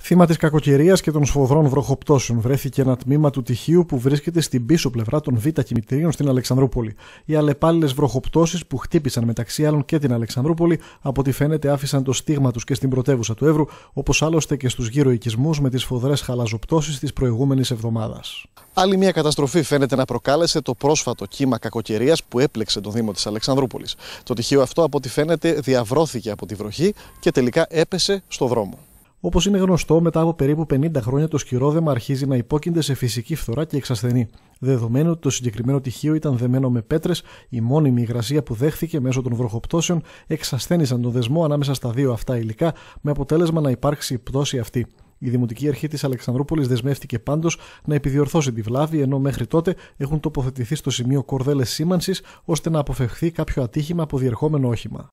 Θύμα της κακοκαιρίας και των σφοδρών βροχοπτώσεων βρέθηκε ένα τμήμα του τυχείου που βρίσκεται στην πίσω πλευρά των Β κημητηρίων στην Αλεξανδρούπολη. Οι αλλεπάλληλες βροχοπτώσεις που χτύπησαν μεταξύ άλλων και την Αλεξανδρούπολη, από ό,τι φαίνεται άφησαν το στίγμα τους και στην πρωτεύουσα του Εύρου, όπως άλλωστε και στους γύρω οικισμού με τις σφοδρές χαλαζοπτώσεις της προηγούμενης εβδομάδας. Άλλη μια καταστροφή φαίνεται να προκάλεσε το πρόσφατο κύμα κακοκαιρίας που έπλεξε τον Δήμο της Αλεξανδρούπολης. Το τυχείο αυτό, από ό,τι από τη βροχή και τελικά έπεσε στο δρόμο. Όπως είναι γνωστό, μετά από περίπου 50 χρόνια το σκυρόδεμα αρχίζει να υπόκεινται σε φυσική φθορά και εξασθενεί. Δεδομένου ότι το συγκεκριμένο τυχείο ήταν δεμένο με πέτρες, η μόνιμη υγρασία που δέχθηκε μέσω των βροχοπτώσεων εξασθένησαν τον δεσμό ανάμεσα στα δύο αυτά υλικά, με αποτέλεσμα να υπάρξει η πτώση αυτή. Η Δημοτική Αρχή της Αλεξανδρούπολης δεσμεύτηκε πάντως να επιδιορθώσει τη βλάβη, ενώ μέχρι τότε έχουν τοποθετηθεί στο σημείο κορδέλες σήμανσης ώστε να αποφευχθεί κάποιο ατύχημα από διερχόμενο όχημα.